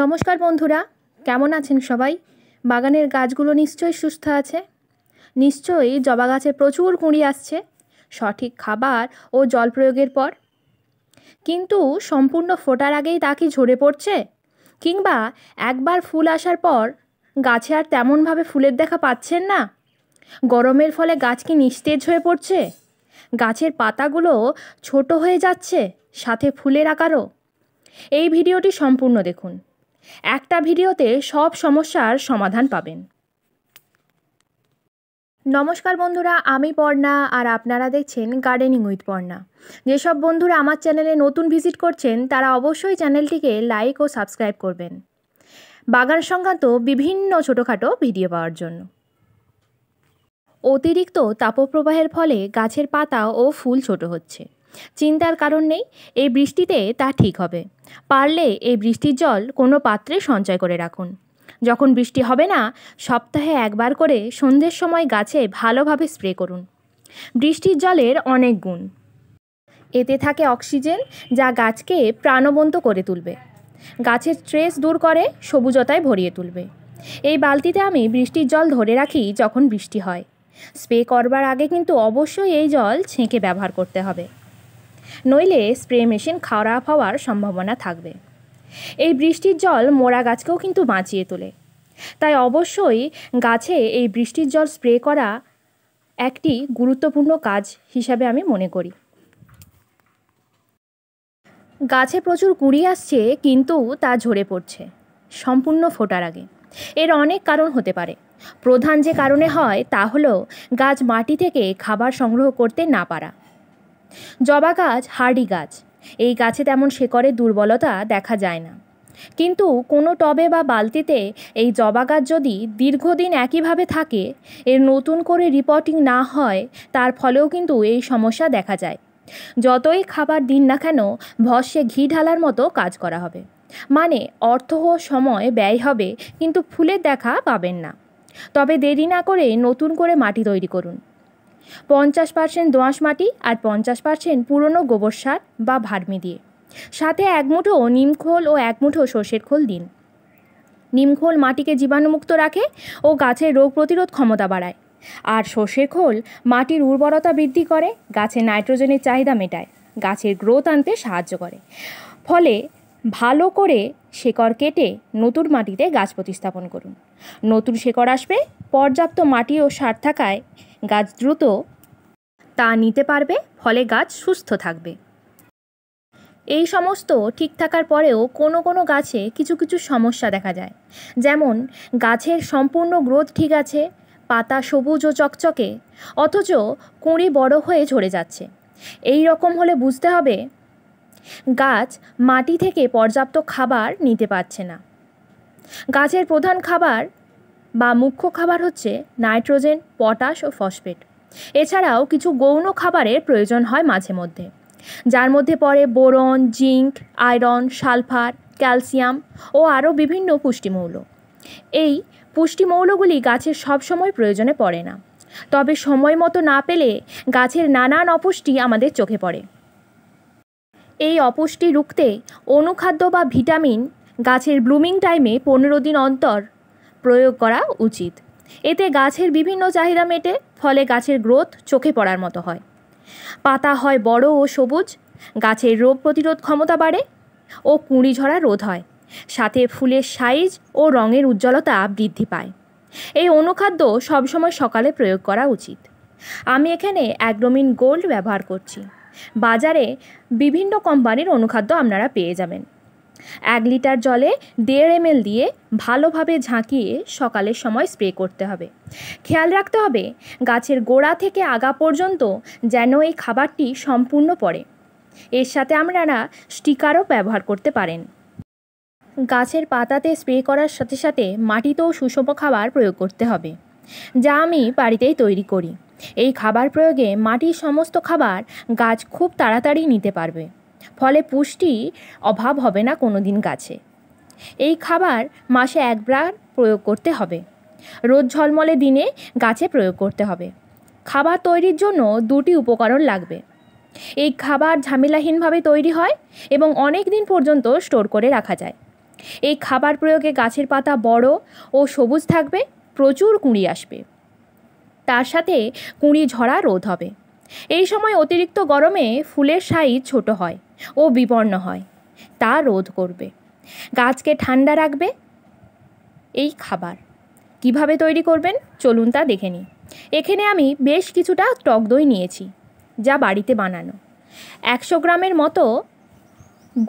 নমস্কার বন্ধুরা কেমন আছেন সবাই বাগানের গাছগুলো নিশ্চয়ই সুস্থ আছে নিশ্চয়ই জবা গাছে প্রচুর কুঁড়ি আসছে সঠিক খাবার ও জল প্রয়োগের পর কিন্তু সম্পূর্ণ ফোটার আগেই তা কি ঝরে পড়ছে কিংবা একবার ফুল আসার পর গাছে আর তেমনভাবে ফুলের দেখা পাচ্ছেন না গরমের ফলে গাছ কি নিস্তেজ হয়ে পড়ছে গাছের পাতাগুলো ছোট হয়ে যাচ্ছে সাথে ফুলের আকারও এই ভিডিওটি সম্পূর্ণ দেখুন একটা ভিডিওতে সব সমস্যার সমাধান পাবেন নমস্কার বন্ধুরা আমি পর্ণা আর আপনারা দেখছেন গার্ডেনিং উইথ পর্ণা যেসব বন্ধুরা আমার চ্যানেলে নতুন ভিজিট করছেন তারা অবশ্যই চ্যানেলটিকে লাইক ও সাবস্ক্রাইব করবেন বাগান সংক্রান্ত বিভিন্ন ছোটোখাটো ভিডিও পাওয়ার জন্য অতিরিক্ত তাপপ্রবাহের ফলে গাছের পাতা ও ফুল ছোট হচ্ছে চিন্তার কারণ নেই এই বৃষ্টিতে তা ঠিক হবে পারলে এই বৃষ্টির জল কোনো পাত্রে সঞ্চয় করে রাখুন যখন বৃষ্টি হবে না সপ্তাহে একবার করে সন্ধ্যের সময় গাছে ভালোভাবে স্প্রে করুন বৃষ্টির জলের অনেক গুণ এতে থাকে অক্সিজেন যা গাছকে প্রাণবন্ত করে তুলবে গাছের স্ট্রেস দূর করে সবুজতায় ভরিয়ে তুলবে এই বালতিতে আমি বৃষ্টির জল ধরে রাখি যখন বৃষ্টি হয় স্প্রে করবার আগে কিন্তু অবশ্যই এই জল ছেঁকে ব্যবহার করতে হবে নইলে স্প্রে মেশিন খারাপ হওয়ার সম্ভাবনা থাকবে এই বৃষ্টির জল মোড়া গাছকেও কিন্তু বাঁচিয়ে তোলে তাই অবশ্যই গাছে এই বৃষ্টির জল স্প্রে করা একটি গুরুত্বপূর্ণ কাজ হিসাবে আমি মনে করি গাছে প্রচুর কুড়ি আসছে কিন্তু তা ঝরে পড়ছে সম্পূর্ণ ফোটার আগে এর অনেক কারণ হতে পারে প্রধান যে কারণে হয় তা হলো গাছ মাটি থেকে খাবার সংগ্রহ করতে না পারা জবা গাছ হার্ডি গাছ এই গাছে তেমন শেকড়ের দুর্বলতা দেখা যায় না কিন্তু কোনো টবে বা বালতিতে এই জবা গাছ যদি দীর্ঘদিন একইভাবে থাকে এর নতুন করে রিপোর্টিং না হয় তার ফলেও কিন্তু এই সমস্যা দেখা যায় যতই খাবার দিন না কেন ভস্যে ঘি ঢালার মতো কাজ করা হবে মানে অর্থ ও সময় ব্যয় হবে কিন্তু ফুলের দেখা পাবেন না তবে দেরি না করে নতুন করে মাটি তৈরি করুন পঞ্চাশ পার্সেন্ট দোঁয়াশ মাটি আর পঞ্চাশ পার্সেন্ট পুরনো গোবর সার বা ভার্মি দিয়ে সাথে এক মুঠো নিম খোল ও এক মুঠো সর্ষের খোল দিন নিমখোল মাটিকে জীবাণুমুক্ত রাখে ও গাছের রোগ প্রতিরোধ ক্ষমতা বাড়ায় আর সর্ষের খোল মাটির উর্বরতা বৃদ্ধি করে গাছে নাইট্রোজেনের চাহিদা মেটায় গাছের গ্রোথ আনতে সাহায্য করে ফলে ভালো করে শেকড় কেটে নতুন মাটিতে গাছ প্রতিস্থাপন করুন নতুন শেকড় আসবে পর্যাপ্ত মাটি ও সার থাকায় গাছ দ্রুত তা নিতে পারবে ফলে গাছ সুস্থ থাকবে এই সমস্ত ঠিক থাকার পরেও কোনো কোনো গাছে কিছু কিছু সমস্যা দেখা যায় যেমন গাছের সম্পূর্ণ গ্রোথ ঠিক আছে পাতা সবুজ ও চকচকে অথচ কুঁড়ি বড় হয়ে ঝরে যাচ্ছে এই রকম হলে বুঝতে হবে গাছ মাটি থেকে পর্যাপ্ত খাবার নিতে পারছে না গাছের প্রধান খাবার বা মুখ্য খাবার হচ্ছে নাইট্রোজেন পটাশ ও ফসফেট এছাড়াও কিছু গৌণ খাবারের প্রয়োজন হয় মাঝে মধ্যে যার মধ্যে পড়ে boron zinc iron sulphur calcium ও আরও বিভিন্ন পুষ্টিমৌল এই পুষ্টিমৌলগুলি গাছের সবসময় প্রয়োজনে পড়ে না তবে সময় মতো না পেলে গাছের নানান অপুষ্টি আমাদের চোখে পড়ে এই অপুষ্টি রুখতে অনুখাদ্য বা ভিটামিন গাছের ব্লুমিং টাইমে পনেরো দিন অন্তর প্রয়োগ করা উচিত এতে গাছের বিভিন্ন চাহিদা মেটে ফলে গাছের গ্রোথ চোখে পড়ার মতো হয় পাতা হয় বড় ও সবুজ গাছের রোগ প্রতিরোধ ক্ষমতা বাড়ে ও কুঁড়ি ঝরা রোধ হয় সাথে ফুলের সাইজ ও রঙের উজ্জ্বলতা বৃদ্ধি পায় এই অনুখাদ্য সবসময় সকালে প্রয়োগ করা উচিত আমি এখানে অ্যাগ্রোমিন গোল্ড ব্যবহার করছি বাজারে বিভিন্ন কোম্পানির অনুখাদ্য আপনারা পেয়ে যাবেন এক লিটার জলে দেড় এম দিয়ে ভালোভাবে ঝাঁকিয়ে সকালের সময় স্প্রে করতে হবে খেয়াল রাখতে হবে গাছের গোড়া থেকে আগা পর্যন্ত যেন এই খাবারটি সম্পূর্ণ পড়ে এর সাথে আপনারা স্টিকারও ব্যবহার করতে পারেন গাছের পাতাতে স্প্রে করার সাথে সাথে মাটিতেও সুষম খাবার প্রয়োগ করতে হবে যা আমি বাড়িতেই তৈরি করি এই খাবার প্রয়োগে মাটির সমস্ত খাবার গাছ খুব তাড়াতাড়ি নিতে পারবে ফলে পুষ্টি অভাব হবে না কোনো দিন গাছে এই খাবার মাসে একবার প্রয়োগ করতে হবে রোদ ঝলমলে দিনে গাছে প্রয়োগ করতে হবে খাবার তৈরির জন্য দুটি উপকরণ লাগবে এই খাবার ঝামেলাহীনভাবে তৈরি হয় এবং অনেক দিন পর্যন্ত স্টোর করে রাখা যায় এই খাবার প্রয়োগে গাছের পাতা বড় ও সবুজ থাকবে প্রচুর কুঁড়ি আসবে তার সাথে কুঁড়ি ঝরা রোধ হবে এই সময় অতিরিক্ত গরমে ফুলের সাইজ ছোট হয় ও বিপন্ন হয় তা রোধ করবে গাছকে ঠান্ডা রাখবে এই খাবার কিভাবে তৈরি করবেন চলুন তা দেখে নিই এখানে আমি বেশ কিছুটা টক দই নিয়েছি যা বাড়িতে বানানো একশো গ্রামের মতো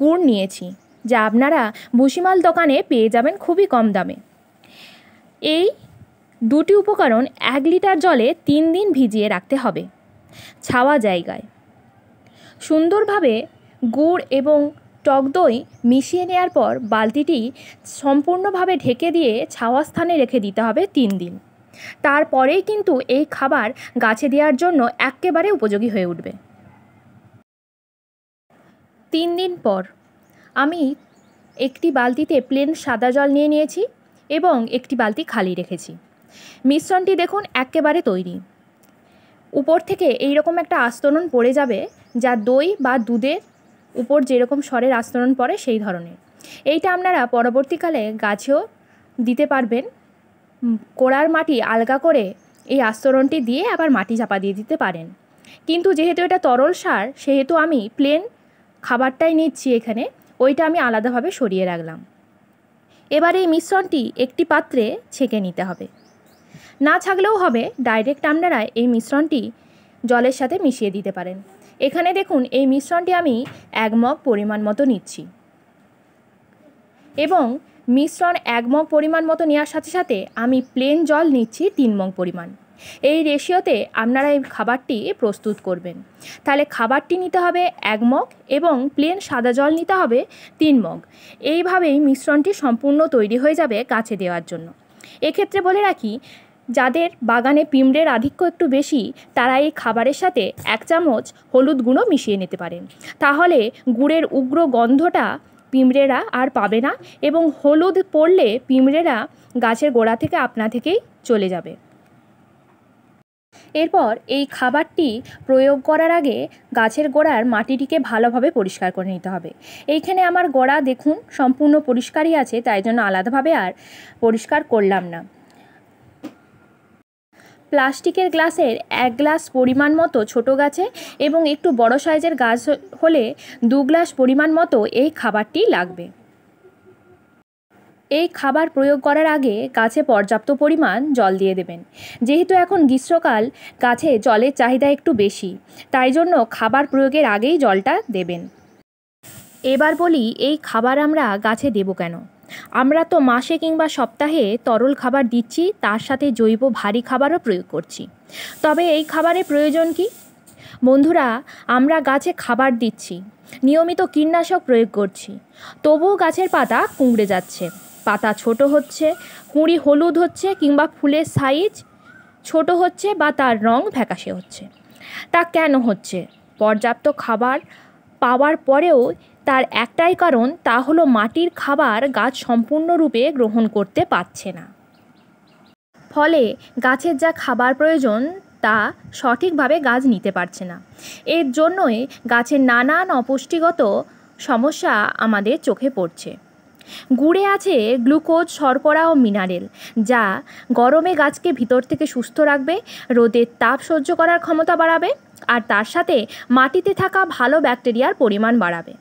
গুড় নিয়েছি যা আপনারা ভুসিমাল দোকানে পেয়ে যাবেন খুবই কম দামে এই দুটি উপকরণ এক লিটার জলে তিন দিন ভিজিয়ে রাখতে হবে ছাওয়া জায়গায় সুন্দরভাবে গুড় এবং টক দই মিশিয়ে নেওয়ার পর বালতিটি সম্পূর্ণভাবে ঢেকে দিয়ে ছাওয়া স্থানে রেখে দিতে হবে তিন দিন তারপরেই কিন্তু এই খাবার গাছে দেওয়ার জন্য একেবারে উপযোগী হয়ে উঠবে তিন দিন পর আমি একটি বালতিতে প্লেন সাদা জল নিয়ে নিয়েছি এবং একটি বালতি খালি রেখেছি মিশ্রণটি দেখুন একেবারে তৈরি উপর থেকে এই রকম একটা আস্তরণ পড়ে যাবে যা দই বা দুধের উপর যেরকম স্বরের আস্তরণ পড়ে সেই ধরনের এইটা আপনারা পরবর্তীকালে গাছেও দিতে পারবেন কোড়ার মাটি আলগা করে এই আস্তরণটি দিয়ে আবার মাটি চাপা দিয়ে দিতে পারেন কিন্তু যেহেতু এটা তরল সার সেহেতু আমি প্লেন খাবারটাই নিচ্ছি এখানে ওইটা আমি আলাদাভাবে সরিয়ে রাখলাম এবার এই মিশ্রণটি একটি পাত্রে ছেঁকে নিতে হবে না ছাগলেও হবে ডাইরেক্ট আপনারা এই মিশ্রণটি জলের সাথে মিশিয়ে দিতে পারেন এখানে দেখুন এই মিশ্রণটি আমি এক মগ পরিমাণ মতো নিচ্ছি এবং মিশ্রণ এক মগ পরিমাণ মতো নেওয়ার সাথে সাথে আমি প্লেন জল নিচ্ছি তিন মগ পরিমাণ এই রেশিওতে আপনারা এই খাবারটি প্রস্তুত করবেন তাহলে খাবারটি নিতে হবে এক মগ এবং প্লেন সাদা জল নিতে হবে তিন মগ এইভাবেই মিশ্রণটি সম্পূর্ণ তৈরি হয়ে যাবে কাছে দেওয়ার জন্য এক্ষেত্রে বলে রাখি যাদের বাগানে পিঁমড়ের আধিক্য একটু বেশি তারা এই খাবারের সাথে এক চামচ হলুদ গুঁড়ো মিশিয়ে নিতে পারেন তাহলে গুড়ের উগ্র গন্ধটা পিঁমড়েরা আর পাবে না এবং হলুদ পড়লে পিঁমড়েরা গাছের গোড়া থেকে আপনা থেকেই চলে যাবে এরপর এই খাবারটি প্রয়োগ করার আগে গাছের গোড়ার মাটিটিকে ভালোভাবে পরিষ্কার করে নিতে হবে এইখানে আমার গোড়া দেখুন সম্পূর্ণ পরিষ্কারই আছে তাই জন্য আলাদাভাবে আর পরিষ্কার করলাম না প্লাস্টিকের গ্লাসের এক গ্লাস পরিমাণ মতো ছোট গাছে এবং একটু বড় সাইজের গাছ হলে দু গ্লাস পরিমাণ মতো এই খাবারটি লাগবে এই খাবার প্রয়োগ করার আগে গাছে পর্যাপ্ত পরিমাণ জল দিয়ে দেবেন যেহেতু এখন গ্রীষ্মকাল গাছে জলের চাহিদা একটু বেশি তাই জন্য খাবার প্রয়োগের আগেই জলটা দেবেন এবার বলি এই খাবার আমরা গাছে দেব কেন আমরা তো মাসে কিংবা সপ্তাহে তরল খাবার দিচ্ছি তার সাথে জৈব ভারী খাবারও প্রয়োগ করছি তবে এই খাবারে প্রয়োজন কি বন্ধুরা আমরা গাছে খাবার দিচ্ছি নিয়মিত কীটনাশক প্রয়োগ করছি তবুও গাছের পাতা কুঁকড়ে যাচ্ছে পাতা ছোট হচ্ছে কুঁড়ি হলুদ হচ্ছে কিংবা ফুলের সাইজ ছোট হচ্ছে বা তার রং ফ্যাকাশে হচ্ছে তা কেন হচ্ছে পর্যাপ্ত খাবার পাওয়ার পরেও তার একটাই কারণ তা হলো মাটির খাবার গাছ সম্পূর্ণরূপে গ্রহণ করতে পারছে না ফলে গাছের যা খাবার প্রয়োজন তা সঠিকভাবে গাছ নিতে পারছে না এর জন্যই গাছের নানান অপুষ্টিগত সমস্যা আমাদের চোখে পড়ছে গুড়ে আছে গ্লুকোজ শর্করা ও মিনারেল যা গরমে গাছকে ভিতর থেকে সুস্থ রাখবে রোদের তাপ সহ্য করার ক্ষমতা বাড়াবে আর তার সাথে মাটিতে থাকা ভালো ব্যাকটেরিয়ার পরিমাণ বাড়াবে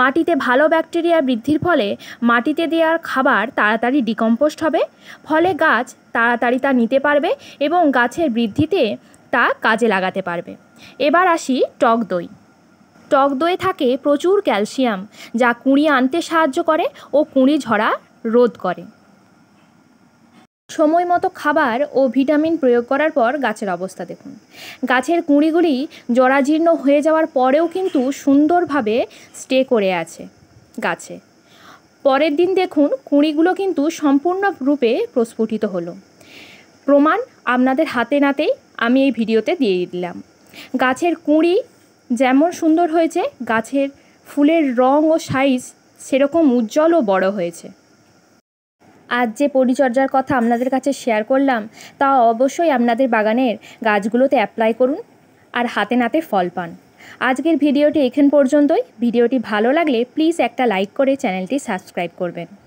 মাটিতে ভালো ব্যাকটেরিয়া বৃদ্ধির ফলে মাটিতে দেওয়ার খাবার তাড়াতাড়ি ডিকম্পোস্ট হবে ফলে গাছ তাড়াতাড়ি তা নিতে পারবে এবং গাছের বৃদ্ধিতে তা কাজে লাগাতে পারবে এবার আসি টক দই টক দইয়ে থাকে প্রচুর ক্যালসিয়াম যা কুঁড়ি আনতে সাহায্য করে ও কুঁড়ি ঝরা রোধ করে সময় মতো খাবার ও ভিটামিন প্রয়োগ করার পর গাছের অবস্থা দেখুন গাছের কুঁড়িগুলি জরাজীর্ণ হয়ে যাওয়ার পরেও কিন্তু সুন্দরভাবে স্টে করে আছে গাছে পরের দিন দেখুন কুঁড়িগুলো কিন্তু সম্পূর্ণরূপে প্রস্ফুটিত হলো প্রমাণ আপনাদের হাতে নাতেই আমি এই ভিডিওতে দিয়ে দিলাম গাছের কুঁড়ি যেমন সুন্দর হয়েছে গাছের ফুলের রং ও সাইজ সেরকম উজ্জ্বল ও বড় হয়েছে আজ যে পরিচর্যার কথা আপনাদের কাছে শেয়ার করলাম তা অবশ্যই আপনাদের বাগানের গাছগুলোতে অ্যাপ্লাই করুন আর হাতে নাতে ফল পান আজকের ভিডিওটি এখান পর্যন্তই ভিডিওটি ভালো লাগলে প্লিজ একটা লাইক করে চ্যানেলটি সাবস্ক্রাইব করবেন